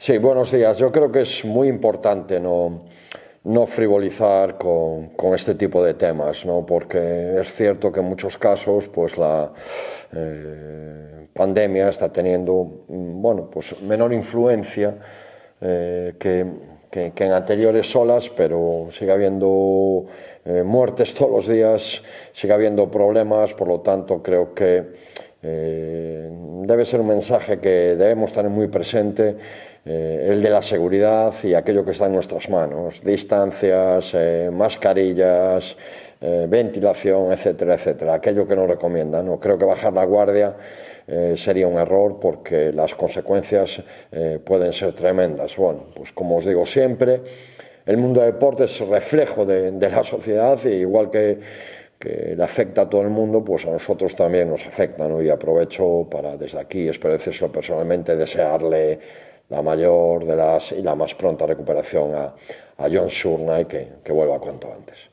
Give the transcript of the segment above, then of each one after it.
Sí, buenos días. Yo creo que es muy importante no, no frivolizar con, este tipo de temas, ¿no? porque es cierto que en muchos casos pues la eh, pandemia está teniendo mm, bueno, pues menor influencia eh, que, en anteriores olas, pero sigue habiendo eh, muertes todos los días, sigue habiendo problemas, por lo tanto creo que eh, debe ser un mensaje que debemos tener muy presente, eh, el de la seguridad y aquello que está en nuestras manos, distancias, eh, mascarillas, ventilación, etcétera, etcétera, aquello que nos recomiendan. ¿no? Creo que bajar la guardia sería un error porque las consecuencias pueden ser tremendas. Bueno, pues como os digo siempre, el mundo del deporte es reflejo de, de la sociedad, y igual que que le afecta a todo el mundo, pues a nosotros también nos afecta, ¿no? Y aprovecho para desde aquí decirlo personalmente, desearle la mayor de las y la más pronta recuperación a, John y que, que vuelva cuanto antes.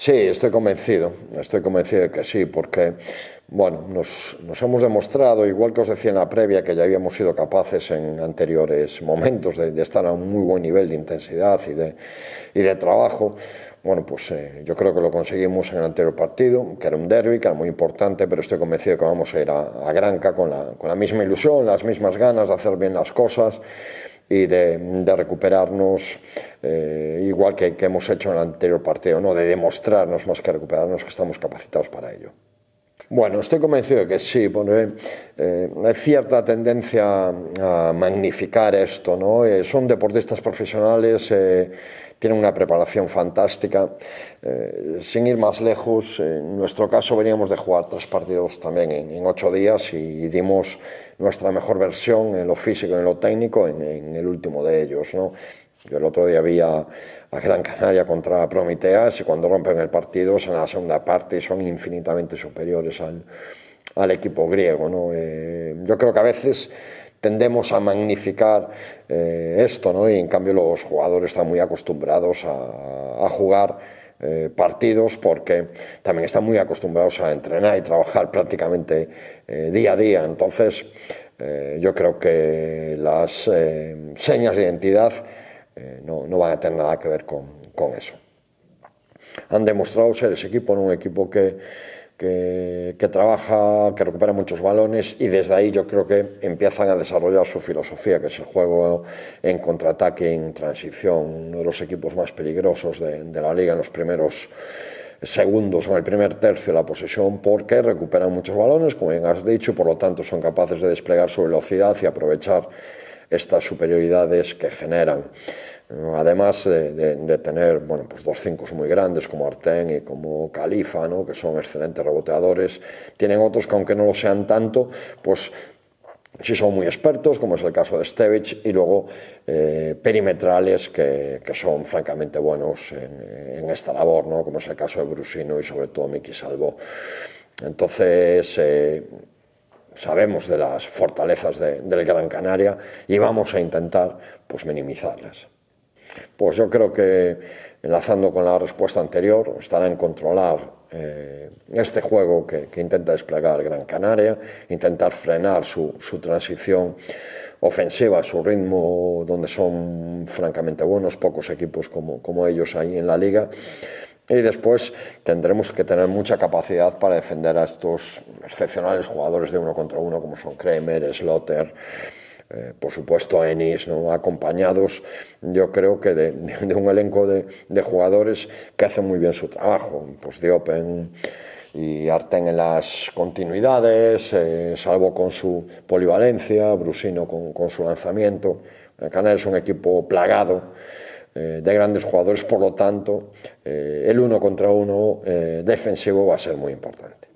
Sí, estoy convencido, estoy convencido de que sí, porque bueno, nos, hemos demostrado, igual que os decía en la previa, que ya habíamos sido capaces en anteriores momentos de, estar a un muy buen nivel de intensidad y de, trabajo. Bueno, pues eh, yo creo que lo conseguimos en el anterior partido, que era un derby, que era muy importante, pero estoy convencido que vamos a ir a, a Granca con la misma ilusión, las mismas ganas de hacer bien las cosas y de, recuperarnos, eh, igual que, que hemos hecho en el anterior partido, ¿no? de demostrarnos más que recuperarnos que estamos capacitados para ello. Bueno, estoy convencido de que sí, porque eh, hay cierta tendencia a magnificar esto, ¿no? Eh, son deportistas profesionales, eh, tienen una preparación fantástica. sin ir más lejos, en nuestro caso veníamos de jugar tres partidos también en, ocho días y, dimos nuestra mejor versión en lo físico y en lo técnico en, en el último de ellos, ¿no? Yo el otro día vi a, Gran Canaria contra Prometeas y cuando rompen el partido en la segunda parte y son infinitamente superiores al, al equipo griego. ¿no? Eh, yo creo que a veces tendemos a magnificar eh, esto ¿no? y en cambio los jugadores están muy acostumbrados a, jugar. Eh, partidos porque también están muy acostumbrados a entrenar y trabajar prácticamente día a día. Entonces, yo creo que las señas de identidad eh, no, no van a tener nada que ver con, eso. Han demostrado ser ese equipo, un equipo que, trabaja, que recupera muchos balones y desde ahí yo creo que empiezan a desarrollar su filosofía, que es el juego en contraataque, en transición, uno de los equipos más peligrosos de, la liga en los primeros segundos o en el primer tercio de la posesión porque recuperan muchos balones, como bien has dicho, y por lo tanto son capaces de desplegar su velocidad y aprovechar estas superioridades que generan. Además de, tener bueno, pues dos cinco muy grandes como Artén y como Califa, ¿no? que son excelentes reboteadores, tienen otros que aunque no lo sean tanto, pues si son muy expertos, como es el caso de Stevich, y luego eh, perimetrales que, que, son francamente buenos en, en, esta labor, ¿no? como es el caso de Brusino y sobre todo Miki Salvo. Entonces, eh, sabemos de las fortalezas de, del Gran Canaria y vamos a intentar pues, minimizarlas. Pues yo creo que, enlazando con la respuesta anterior, estará en controlar eh, este juego que, que, intenta desplegar Gran Canaria, intentar frenar su, su transición ofensiva, su ritmo, donde son francamente buenos, pocos equipos como, como ellos ahí en la liga. Y después tendremos que tener mucha capacidad para defender a estos excepcionales jugadores de uno contra uno, como son Kremer, Slotter. Eh, por supuesto Ennis, ¿no? acompañados yo creo que de, un elenco de, jugadores que hacen muy bien su trabajo, pues de Open y Arten en las continuidades, eh, salvo con su polivalencia, Brusino con, con su lanzamiento. El Canal es un equipo plagado eh, de grandes jugadores, por lo tanto, eh, el uno contra uno eh, defensivo va a ser muy importante.